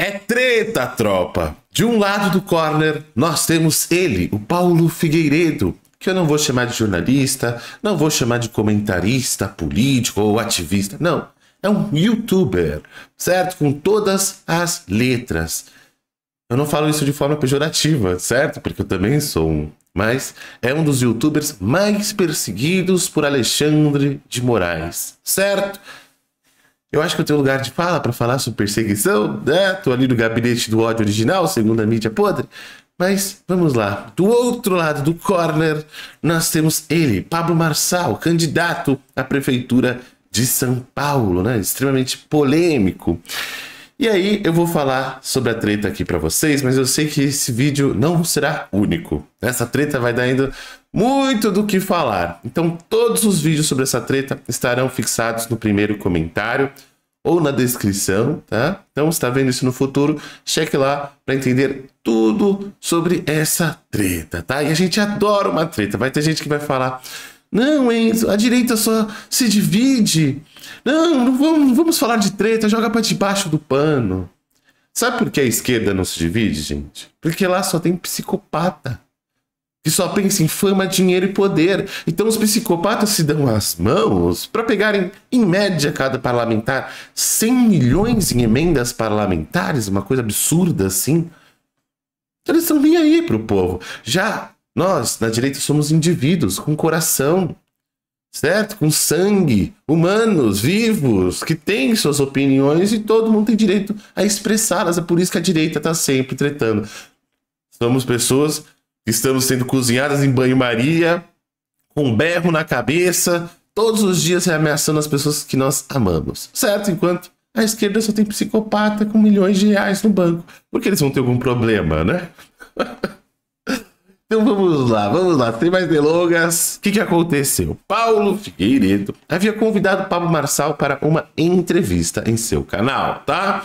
É treta, tropa! De um lado do corner, nós temos ele, o Paulo Figueiredo, que eu não vou chamar de jornalista, não vou chamar de comentarista político ou ativista, não. É um youtuber, certo? Com todas as letras. Eu não falo isso de forma pejorativa, certo? Porque eu também sou um. Mas é um dos youtubers mais perseguidos por Alexandre de Moraes, certo? Eu acho que eu tenho lugar de fala para falar sobre perseguição, né? Tô ali no gabinete do ódio original, segundo a mídia podre. Mas vamos lá. Do outro lado do corner, nós temos ele, Pablo Marçal, candidato à prefeitura de São Paulo, né? Extremamente polêmico. E aí eu vou falar sobre a treta aqui para vocês, mas eu sei que esse vídeo não será único. Essa treta vai dar ainda muito do que falar. Então todos os vídeos sobre essa treta estarão fixados no primeiro comentário ou na descrição, tá? Então está vendo isso no futuro, cheque lá para entender tudo sobre essa treta, tá? E a gente adora uma treta. Vai ter gente que vai falar não, hein? a direita só se divide. Não, não vamos, vamos falar de treta, joga para debaixo do pano. Sabe por que a esquerda não se divide, gente? Porque lá só tem psicopata. Que só pensa em fama, dinheiro e poder. Então os psicopatas se dão as mãos para pegarem, em média, cada parlamentar 100 milhões em emendas parlamentares, uma coisa absurda assim. Então, eles estão nem aí pro povo. Já nós, na direita, somos indivíduos com coração, certo? Com sangue, humanos, vivos, que têm suas opiniões e todo mundo tem direito a expressá-las. É por isso que a direita está sempre tretando. Somos pessoas que estamos sendo cozinhadas em banho-maria, com berro na cabeça, todos os dias ameaçando as pessoas que nós amamos, certo? Enquanto a esquerda só tem psicopata com milhões de reais no banco, porque eles vão ter algum problema, né? Então vamos lá, vamos lá, sem mais delongas. O que, que aconteceu? Paulo Figueiredo havia convidado Pablo Marçal para uma entrevista em seu canal, tá?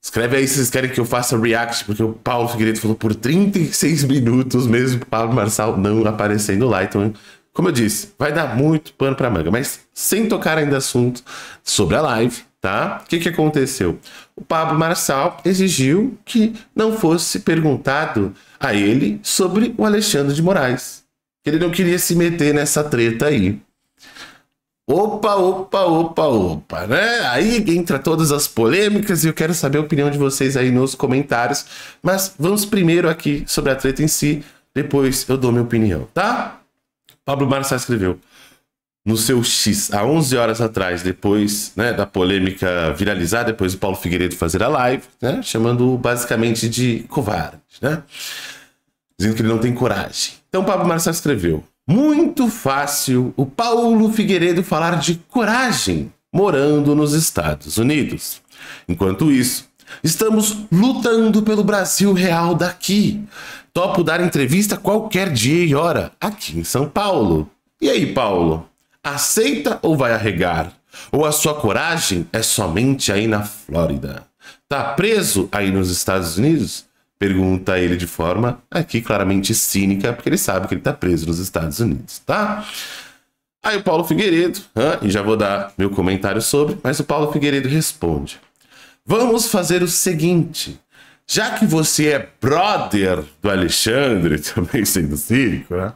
Escreve aí se vocês querem que eu faça react, porque o Paulo Figueiredo falou por 36 minutos mesmo o Pablo Marçal não aparecendo lá. Então, como eu disse, vai dar muito pano para manga, mas sem tocar ainda assunto sobre a live, tá? O que, que aconteceu? O Pablo Marçal exigiu que não fosse perguntado a ele sobre o Alexandre de Moraes. Ele não queria se meter nessa treta aí. Opa, opa, opa, opa, né? Aí entra todas as polêmicas e eu quero saber a opinião de vocês aí nos comentários. Mas vamos primeiro aqui sobre a treta em si, depois eu dou minha opinião, tá? Pablo Marçal escreveu no seu X há 11 horas atrás, depois né, da polêmica viralizar, depois do Paulo Figueiredo fazer a live, né, chamando basicamente de covarde, né, dizendo que ele não tem coragem. Então o Pablo Marçal escreveu: muito fácil o Paulo Figueiredo falar de coragem morando nos Estados Unidos. Enquanto isso, estamos lutando pelo Brasil real daqui. Topo dar entrevista qualquer dia e hora aqui em São Paulo. E aí, Paulo? Aceita ou vai arregar? Ou a sua coragem é somente aí na Flórida? Tá preso aí nos Estados Unidos? Pergunta ele de forma aqui claramente cínica, porque ele sabe que ele tá preso nos Estados Unidos, tá? Aí o Paulo Figueiredo, e já vou dar meu comentário sobre, mas o Paulo Figueiredo responde: Vamos fazer o seguinte. Já que você é brother do Alexandre, também sendo cínico, né?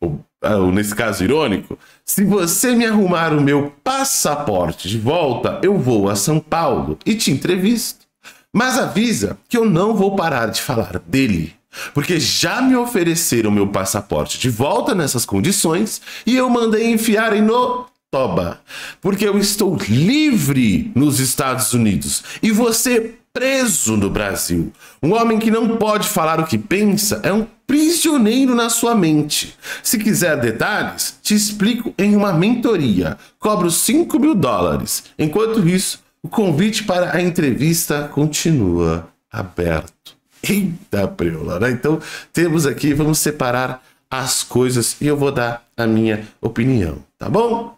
O ah, nesse caso irônico, se você me arrumar o meu passaporte de volta, eu vou a São Paulo e te entrevisto. Mas avisa que eu não vou parar de falar dele, porque já me ofereceram meu passaporte de volta nessas condições e eu mandei enfiar em no toba, porque eu estou livre nos Estados Unidos e você preso no Brasil. Um homem que não pode falar o que pensa é um prisioneiro na sua mente. Se quiser detalhes, te explico em uma mentoria. Cobro 5 mil dólares. Enquanto isso, o convite para a entrevista continua aberto. Eita, Preula, né? Então, temos aqui, vamos separar as coisas e eu vou dar a minha opinião, tá bom?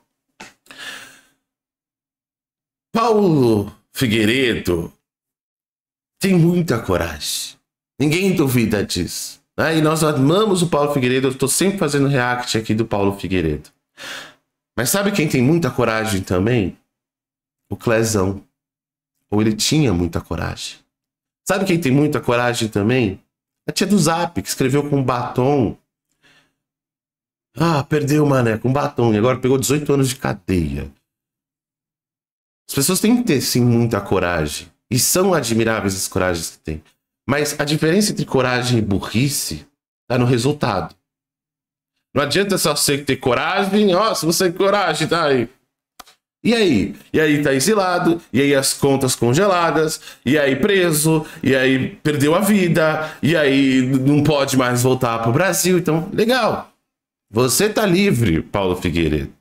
Paulo Figueiredo tem muita coragem. Ninguém duvida disso. Né? E nós amamos o Paulo Figueiredo, eu estou sempre fazendo react aqui do Paulo Figueiredo. Mas sabe quem tem muita coragem também? O Clezão. Ou ele tinha muita coragem. Sabe quem tem muita coragem também? A tia do Zap, que escreveu com batom. Ah, perdeu o mané com batom e agora pegou 18 anos de cadeia. As pessoas têm que ter, sim, muita coragem. E são admiráveis as coragens que têm. Mas a diferença entre coragem e burrice está no resultado. Não adianta só você ter coragem, ó, se você tem coragem, tá aí. E aí? E aí tá exilado, e aí as contas congeladas, e aí preso, e aí perdeu a vida, e aí não pode mais voltar pro Brasil. Então, legal. Você tá livre, Paulo Figueiredo.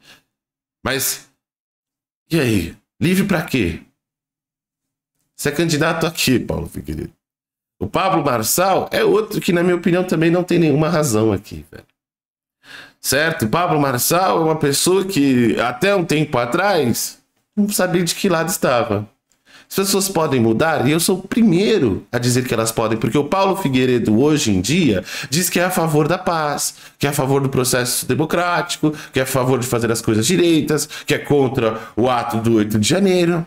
Mas e aí? Livre para quê? Você é candidato aqui, Paulo Figueiredo. O Pablo Marçal é outro que, na minha opinião, também não tem nenhuma razão aqui, velho. Certo? O Pablo Marçal é uma pessoa que, até um tempo atrás, não sabia de que lado estava. As pessoas podem mudar e eu sou o primeiro a dizer que elas podem, porque o Paulo Figueiredo, hoje em dia, diz que é a favor da paz, que é a favor do processo democrático, que é a favor de fazer as coisas direitas, que é contra o ato do 8 de janeiro.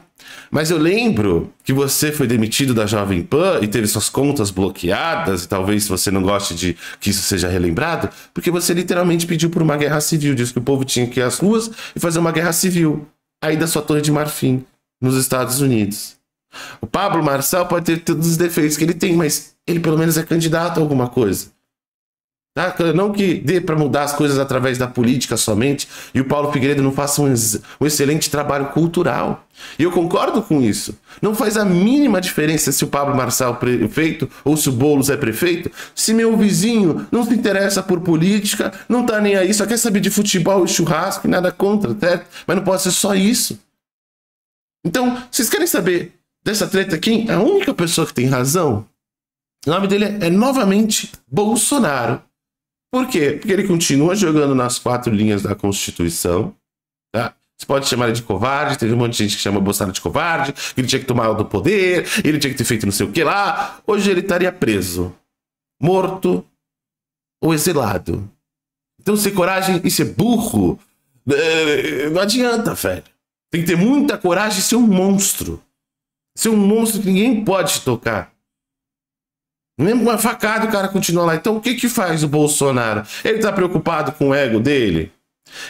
Mas eu lembro que você foi demitido da Jovem Pan e teve suas contas bloqueadas, e talvez você não goste de que isso seja relembrado, porque você literalmente pediu por uma guerra civil, disse que o povo tinha que ir às ruas e fazer uma guerra civil. Aí da sua torre de marfim nos Estados Unidos. O Pablo Marçal pode ter todos os defeitos que ele tem, mas ele pelo menos é candidato a alguma coisa. Tá? Não que dê para mudar as coisas através da política somente e o Paulo Figueiredo não faça um, um excelente trabalho cultural. E eu concordo com isso. Não faz a mínima diferença se o Pablo Marçal é prefeito ou se o Boulos é prefeito, se meu vizinho não se interessa por política, não tá nem aí, só quer saber de futebol e churrasco e nada contra, certo? Mas não pode ser só isso. Então, vocês querem saber dessa treta quem? A única pessoa que tem razão, o nome dele é, é novamente Bolsonaro. Por quê? Porque ele continua jogando nas quatro linhas da Constituição, tá? Você pode chamar ele de covarde, teve um monte de gente que chama Bolsonaro de covarde, que ele tinha que tomar o do poder, ele tinha que ter feito não sei o que lá. Hoje ele estaria preso, morto ou exilado. Então, ser coragem e ser burro eh, não adianta, velho. Tem que ter muita coragem de ser um monstro. Ser um monstro que ninguém pode tocar. Mesmo com uma facada, o cara continua lá. Então, o que que faz o Bolsonaro? Ele tá preocupado com o ego dele?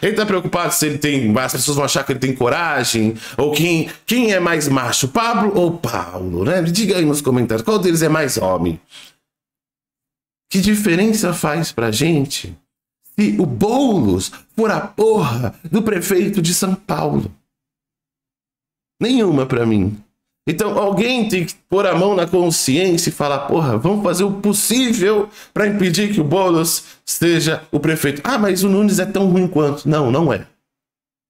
Ele tá preocupado se ele tem. As pessoas vão achar que ele tem coragem? Ou quem, quem é mais macho, Pablo ou Paulo? Né? Me diga aí nos comentários qual deles é mais homem. Que diferença faz pra gente se o Boulos for a porra do prefeito de São Paulo? Nenhuma para mim. Então alguém tem que pôr a mão na consciência e falar: porra, vamos fazer o possível para impedir que o Boulos seja o prefeito. Ah, mas o Nunes é tão ruim quanto. Não, não é.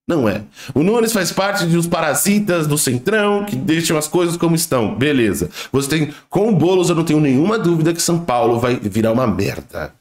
Não é. O Nunes faz parte dos parasitas do Centrão que deixam as coisas como estão. Beleza. Você tem. Com o Boulos, eu não tenho nenhuma dúvida que São Paulo vai virar uma merda.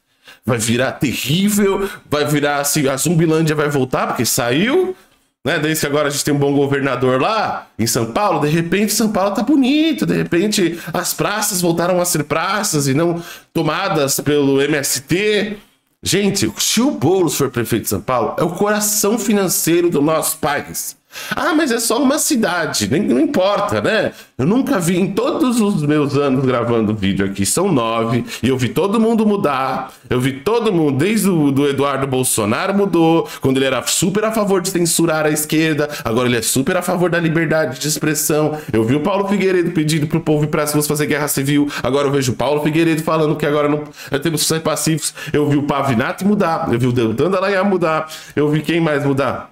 Vai virar terrível, vai virar assim, a Zumbilândia vai voltar, porque saiu, né? Desde que agora a gente tem um bom governador lá em São Paulo, de repente São Paulo tá bonito, de repente as praças voltaram a ser praças e não tomadas pelo MST. Gente, se o Boulos for prefeito de São Paulo, é o coração financeiro do nosso país. Ah, mas é só uma cidade, nem, não importa, né? Eu nunca vi em todos os meus anos gravando vídeo aqui, são nove, e eu vi todo mundo mudar. Eu vi todo mundo, desde o do Eduardo Bolsonaro mudou, quando ele era super a favor de censurar a esquerda, agora ele é super a favor da liberdade de expressão. Eu vi o Paulo Figueiredo pedindo pro povo ir para as ruas fazer guerra civil, agora eu vejo o Paulo Figueiredo falando que agora não temos que ser passivos. Eu vi o Pavinato mudar, eu vi o Deltan Dallagnol mudar, eu vi quem mais mudar.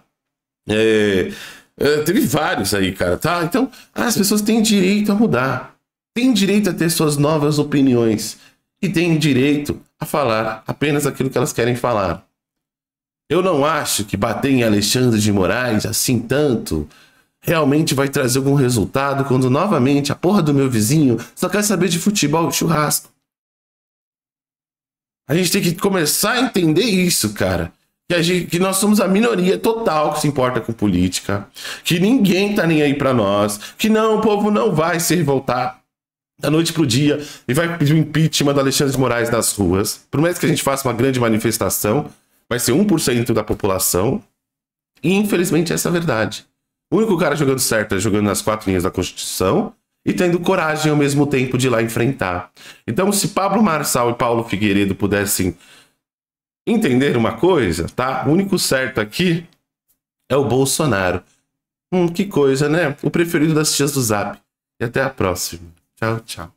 É, eh, teve vários aí, cara, tá? Então, as pessoas têm direito a mudar, têm direito a ter suas novas opiniões e têm direito a falar apenas aquilo que elas querem falar. Eu não acho que bater em Alexandre de Moraes assim tanto realmente vai trazer algum resultado quando novamente a porra do meu vizinho só quer saber de futebol e churrasco. A gente tem que começar a entender isso, cara que, a gente, que nós somos a minoria total que se importa com política, que ninguém tá nem aí para nós, que não, o povo não vai se revoltar da noite pro dia e vai pedir o impeachment do Alexandre de Moraes nas ruas. Por mais que a gente faça uma grande manifestação, vai ser 1% da população. E infelizmente essa é a verdade. O único cara jogando certo é jogando nas quatro linhas da Constituição e tendo coragem ao mesmo tempo de ir lá enfrentar. Então, se Pablo Marçal e Paulo Figueiredo pudessem Entender uma coisa, tá? O único certo aqui é o Bolsonaro. Hum, que coisa, né? O preferido das tias do Zap. E até a próxima. Tchau, tchau.